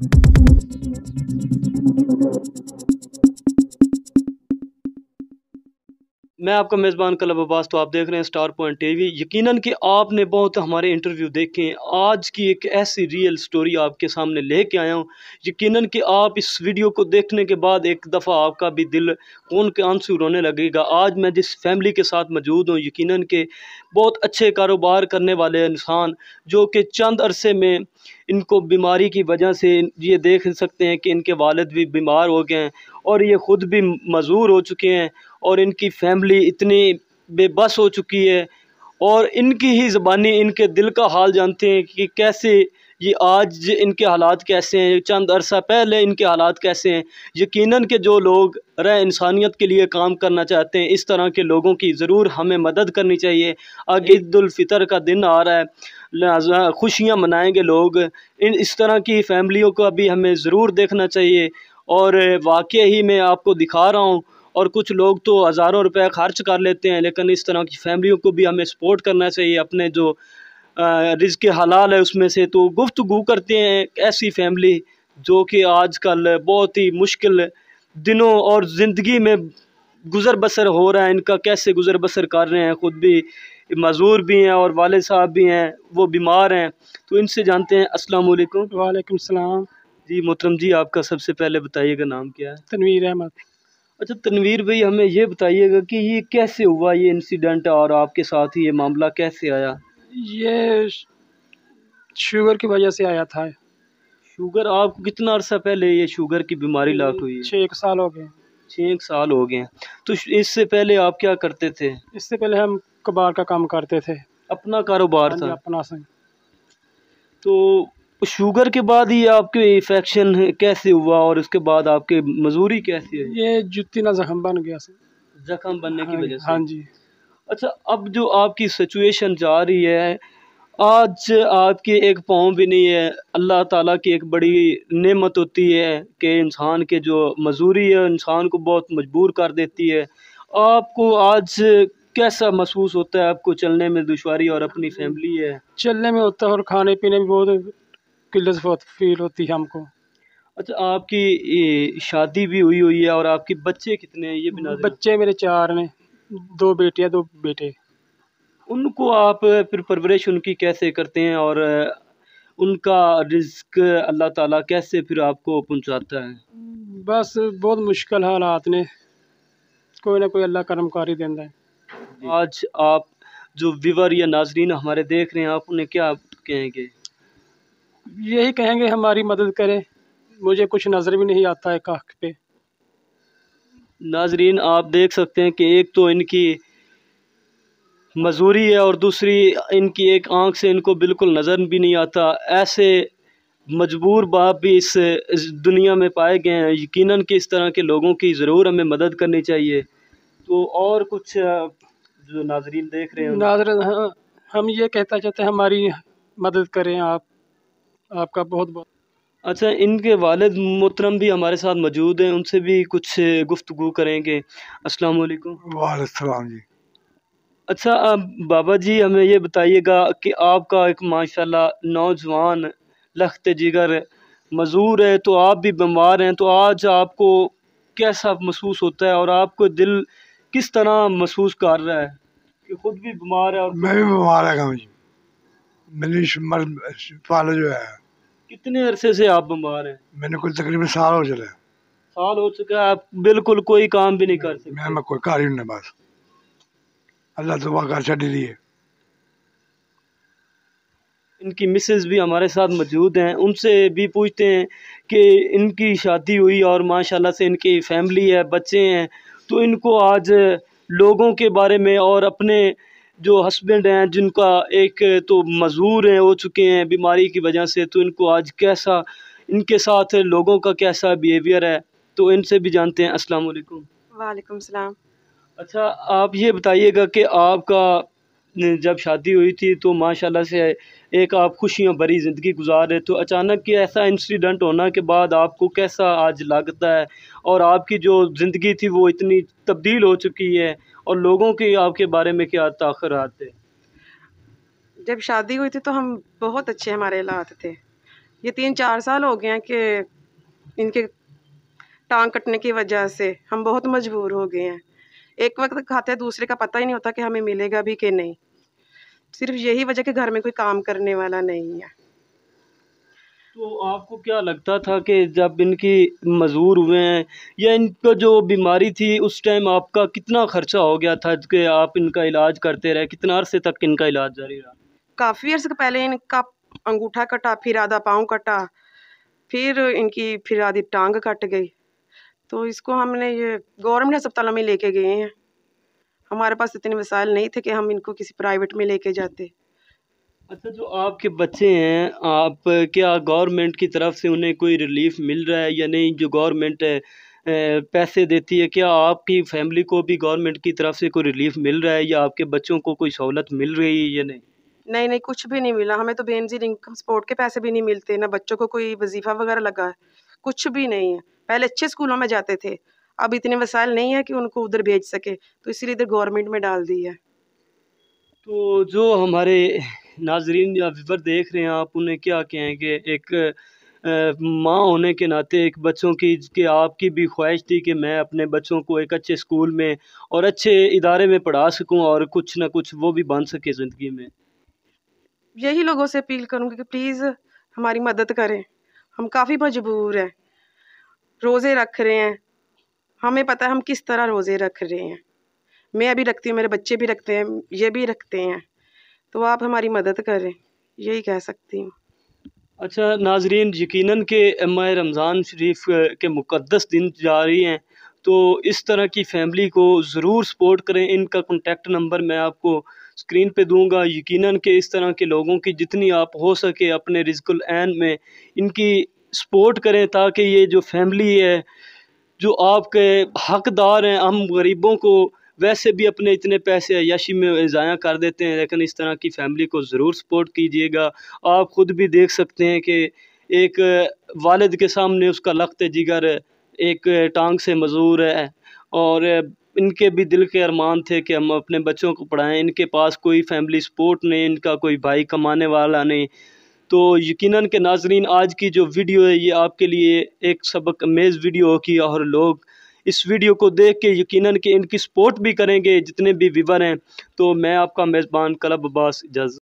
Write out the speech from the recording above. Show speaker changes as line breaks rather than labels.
Thank you. मैं आपका मेज़बान कलब अब्बास तो आप देख रहे हैं स्टार पॉइंट टीवी यकीनन कि आपने बहुत हमारे इंटरव्यू देखे हैं आज की एक ऐसी रियल स्टोरी आपके सामने लेके आया हूँ यकीनन कि आप इस वीडियो को देखने के बाद एक दफ़ा आपका भी दिल कौन के आंसू रोने लगेगा आज मैं जिस फैमिली के साथ मौजूद हूँ यकीन के बहुत अच्छे कारोबार करने वाले इंसान जो कि चंद अरसे में इनको बीमारी की वजह से ये देख सकते हैं कि इनके वालद भी बीमार हो गए हैं और ये ख़ुद भी मजूर हो चुके हैं और इनकी फैमिली इतनी बेबस हो चुकी है और इनकी ही ज़बानी इनके दिल का हाल जानते हैं कि कैसे ये आज इनके हालात कैसे हैं चंद अरसा पहले इनके हालात कैसे हैं यकीनन के जो लोग रह इंसानियत के लिए काम करना चाहते हैं इस तरह के लोगों की ज़रूर हमें मदद करनी चाहिए आगे ईदालफ़ितर का दिन आ रहा है लिहाजा खुशियाँ मनाएंगे लोग इन इस तरह की फैमिलियों को अभी हमें ज़रूर देखना चाहिए और वाक़ ही मैं आपको दिखा रहा हूँ और कुछ लोग तो हज़ारों रुपए खर्च कर लेते हैं लेकिन इस तरह की फैमिलियों को भी हमें सपोर्ट करना चाहिए अपने जो रिज के हलाल है उसमें से तो गुफ्तु करते हैं ऐसी फैमिली जो कि आज कल बहुत ही मुश्किल दिनों और ज़िंदगी में गुज़र बसर हो रहा है इनका कैसे गुज़र बसर कर रहे हैं ख़ुद भी मज़ूर भी हैं और वाले साहब भी हैं वो बीमार हैं तो इनसे जानते हैं अस्सलाम वालेकुम वालेकुम सलाम जी मोहतरम जी आपका सबसे पहले बताइएगा नाम क्या है तनवीर अहमद अच्छा तनवीर भाई हमें ये बताइएगा कि ये कैसे हुआ ये इंसिडेंट और आपके साथ ही ये मामला कैसे आया ये शुगर की वजह से आया था शुगर आपको कितना अर्सा पहले ये शुगर की बीमारी लाट हुई है छः एक साल हो गए छः एक साल हो गए तो इससे पहले आप क्या करते थे इससे पहले हम कबाड़ का काम करते थे अपना कारोबार हाँ था अपना संग तो शुगर के बाद ही आपके इन्फेक्शन कैसे हुआ और उसके बाद आपके मज़ूरी कैसे है ये जुत्ती ना जख्म बन गया जख्म बनने हाँ, की वजह से हाँ जी अच्छा अब जो आपकी सिचुएशन जा रही है आज आपके एक पाँव भी नहीं है अल्लाह ताला की एक बड़ी नेमत होती है कि इंसान के जो मजूरी है इंसान को बहुत मजबूर कर देती है आपको आज कैसा महसूस होता है आपको चलने में दुशारी और अपनी फैमिली हाँ है चलने में होता है और खाने पीने में बहुत किल्लत बहुत फील होती है हमको अच्छा आपकी शादी भी हुई हुई है और आपके बच्चे कितने हैं ये बिना बच्चे मेरे चार ने दो बेटियां दो बेटे उनको आप फिर परवरिश उनकी कैसे करते हैं और उनका रिस्क अल्लाह ताला कैसे फिर आपको पहुंचाता है बस बहुत मुश्किल हालात ने कोई ना कोई अल्लाह कर्मकारी देता है आज आप जो विवर या नाजरीन हमारे देख रहे हैं आप उन्हें क्या कहेंगे यही कहेंगे हमारी मदद करें मुझे कुछ नज़र भी नहीं आता है काख पे नाजरीन आप देख सकते हैं कि एक तो इनकी मजूरी है और दूसरी इनकी एक आंख से इनको बिल्कुल नज़र भी नहीं आता ऐसे मजबूर बाप भी इस, दुनिया में पाए गए हैं यकीनन कि इस तरह के लोगों की ज़रूर हमें मदद करनी चाहिए तो और कुछ जो नाजरीन देख रहे हैं नाजर हाँ, हम ये कहता चाहते हैं हमारी मदद करें आप आपका बहुत बहुत अच्छा इनके वालिद मोहतरम भी हमारे साथ मौजूद हैं उनसे भी कुछ गुफ्तु करेंगे अस्सलाम वालेकुम वालेकाम जी अच्छा आप बाबा जी हमें ये बताइएगा कि आपका एक माशाल्लाह नौजवान लख्त जिगर मज़ूर है तो आप भी बीमार हैं तो आज आपको कैसा महसूस होता है और आपको दिल किस तरह महसूस कर रहा है कि खुद भी बीमार है और मैं भी बीमार है मेरी जो है कितने अरसे से आप बीमार हैं मैंने कुल तकरीबन साल हो चला साल हो चुका है आप बिल्कुल कोई काम भी नहीं कर सकते मैं, मैं कोई कार्य नहीं बस अल्लाह तबाह कर छी दी है इनकी मिसेज भी हमारे साथ मौजूद हैं उनसे भी पूछते हैं कि इनकी शादी हुई और माशाल्लाह से इनकी फैमिली है बच्चे हैं तो इनको आज लोगों के बारे में और अपने जो हस्बैंड हैं जिनका एक तो मजदूर हैं हो चुके हैं बीमारी की वजह से तो इनको आज कैसा इनके साथ लोगों का कैसा बिहेवियर है तो इनसे भी जानते हैं अस्सलाम वालेकुम वालेकुम सलाम अच्छा आप ये बताइएगा कि आपका जब शादी हुई थी तो माशाल्लाह से एक आप खुशियां भरी ज़िंदगी गुजार रहे तो अचानक ये ऐसा इंसिडेंट होना के बाद आपको कैसा आज लगता है और आपकी जो ज़िंदगी थी वो इतनी तब्दील हो चुकी है और लोगों की आपके बारे में क्या ताखर आते
जब शादी हुई थी तो हम बहुत अच्छे हमारे हालात थे ये तीन चार साल हो गए हैं कि इनके टांग कटने की वजह से हम बहुत मजबूर हो गए हैं एक वक्त खाते हैं दूसरे का पता ही नहीं होता कि हमें मिलेगा भी कि नहीं सिर्फ यही वजह कि घर में कोई काम करने वाला नहीं है
तो आपको क्या लगता था कि जब इनकी मजदूर हुए हैं या इनका जो बीमारी थी उस टाइम आपका कितना खर्चा हो गया था कि आप इनका इलाज करते रहे कितना अरसे तक इनका इलाज जारी रहा
काफ़ी अर्से पहले इनका अंगूठा कटा फिर आधा पाँव कटा फिर इनकी फिर आधी टांग कट गई तो इसको हमने ये गवर्नमेंट अस्पतालों में लेके गए हैं हमारे पास इतने वसाइल नहीं थे कि हम इनको किसी प्राइवेट में लेके जाते
अच्छा जो आपके बच्चे हैं आप क्या गवर्नमेंट की तरफ से उन्हें कोई रिलीफ मिल रहा है या नहीं जो गवर्नमेंट पैसे देती है क्या आपकी फैमिली को भी गवर्नमेंट की तरफ से कोई रिलीफ मिल रहा है या आपके बच्चों को कोई सहूलत मिल रही है या नहीं
नहीं नहीं कुछ भी नहीं मिला हमें तो बी इनकम सपोर्ट के पैसे भी नहीं मिलते ना बच्चों को कोई वजीफ़ा वगैरह लगा है कुछ भी नहीं है पहले अच्छे स्कूलों में जाते थे अब इतने वसाइल नहीं है कि उनको उधर भेज सके तो इसीलिए इधर गवर्नमेंट में डाल दी है
तो जो हमारे नाजरीन या विवर देख रहे हैं आप उन्हें क्या कहें कि एक माँ होने के नाते एक बच्चों की कि आपकी भी ख्वाहिश थी कि मैं अपने बच्चों को एक अच्छे स्कूल में और अच्छे इदारे में पढ़ा सकूँ और कुछ ना कुछ वो भी बन सके ज़िंदगी में
यही लोगों से अपील करूँगी कि प्लीज़ हमारी मदद करें हम काफ़ी मजबूर हैं रोज़े रख रहे हैं हमें पता है हम किस तरह रोज़े रख रहे हैं मैं भी रखती हूँ मेरे बच्चे भी रखते हैं ये भी रखते हैं तो आप हमारी मदद करें यही कह सकती हूँ
अच्छा नाजरीन यकीनन के माह रमज़ान शरीफ के मुकदस दिन जा रही हैं तो इस तरह की फैमिली को ज़रूर सपोर्ट करें इनका कॉन्टेक्ट नंबर मैं आपको स्क्रीन पे दूंगा यकीनन के इस तरह के लोगों की जितनी आप हो सके अपने रिजकुल एन में इनकी सपोर्ट करें ताकि ये जो फैमिली है जो आपके हकदार हैं हम गरीबों को वैसे भी अपने इतने पैसे अयाशी में ज़ाया कर देते हैं लेकिन इस तरह की फैमिली को ज़रूर सपोर्ट कीजिएगा आप ख़ुद भी देख सकते हैं कि एक वालद के सामने उसका लख्त जिगर एक टांग से मजूर है और इनके भी दिल के अरमान थे कि हम अपने बच्चों को पढ़ाएं इनके पास कोई फैमिली सपोर्ट नहीं इनका कोई भाई कमाने वाला नहीं तो यकीनन के नाजरीन आज की जो वीडियो है ये आपके लिए एक सबक अमेज़ वीडियो होगी और लोग इस वीडियो को देख के यकीनन कि इनकी सपोर्ट भी करेंगे जितने भी वीवर हैं तो मैं आपका मेज़बान क्लब अब्बास इजाज़